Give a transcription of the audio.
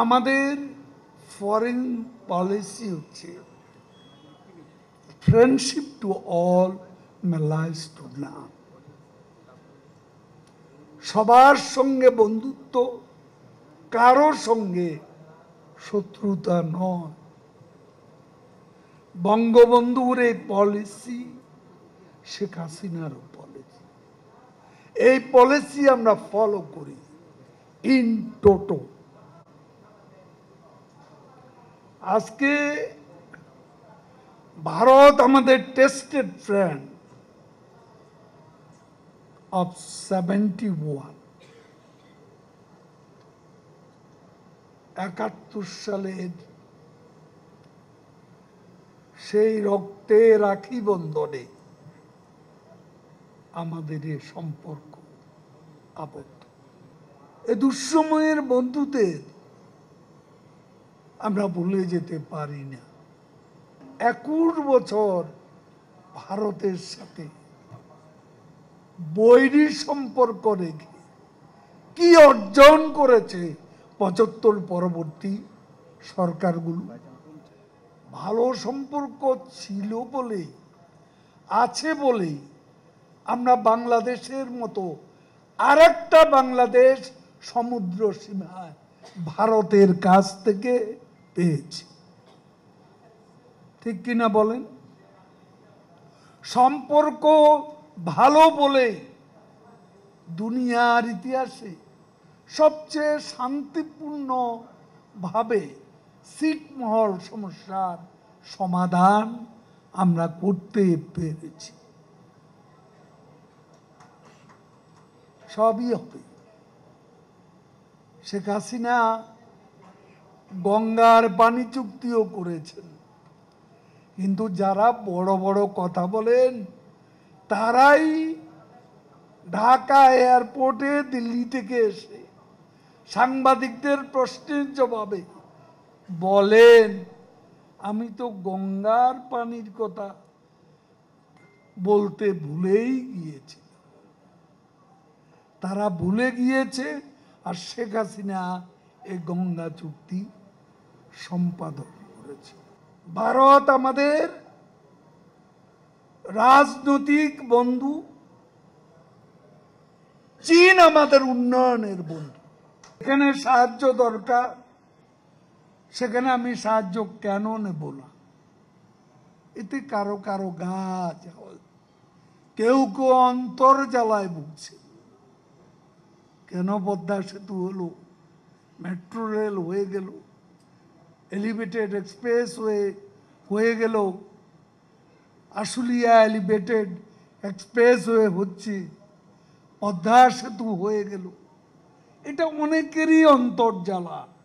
আমাদের foreign policy হচ্ছে friendship to all malice to none সবার সঙ্গে বন্ধুত্ব কারো সঙ্গে শত্রুতা নয় বঙ্গবন্ধুর এই পলিসি শেখ হাসিনার পলিসি এই পলিসি আমরা ফলো করি ইন টোটো আজকে ভারত আমাদের tested friend of seventy one একাত্তর সালের সেই রক্তে রাখি বন্ধনে আমাদের এ সম্পর্ক আবদ্ধ এ দুঃসময়ের বন্ধুদের আমরা ভুলে যেতে পারি না একুশ বছর ভারতের সাথে বৈরী সম্পর্ক রেখে কি অর্জন করেছে পঁচাত্তর পরবর্তী সরকারগুলো ভালো সম্পর্ক ছিল বলে আছে বলে আমরা বাংলাদেশের মতো আরেকটা বাংলাদেশ সমুদ্র সীমায় ভারতের কাছ থেকে পেয়েছি ঠিক কিনা বলেন সম্পর্ক ভালো বলে দুনিয়ার ইতিহাসে সবচেয়ে শান্তিপূর্ণ ভাবে সিটমহল সমস্যার সমাধান আমরা করতে পেরেছি সবই হবে শেখ হাসিনা গঙ্গার পানি চুক্তিও করেছেন কিন্তু যারা বড় বড় কথা বলেন তারাই ঢাকা এয়ারপোর্টে দিল্লি থেকে এসে সাংবাদিকদের প্রশ্নের জবাবে বলেন আমি তো গঙ্গার পানির কথা বলতে ভুলেই গিয়েছি তারা ভুলে গিয়েছে আর শেখ হাসিনা এ গঙ্গা চুক্তি সম্পাদন করেছে ভারত আমাদের রাজনৈতিক বন্ধু চীন আমাদের উন্নয়নের বন্ধু এখানে সাহায্য দরকার সেখানে আমি সাহায্য কেন নেব না এতে কারো কারো গাছ কেউ কেউ অন্তর জ্বালায় ভুগছে কেন পদ্মা সেতু হলো মেট্রো রেল হয়ে গেল এলিভেটেড এক্সপ্রেস হয়ে গেল আশুলিয়া এলিভেটেড এক্সপ্রেস হয়ে হচ্ছে পদ্মা সেতু হয়ে গেল এটা অনেকেরই অন্তর্জ্বালা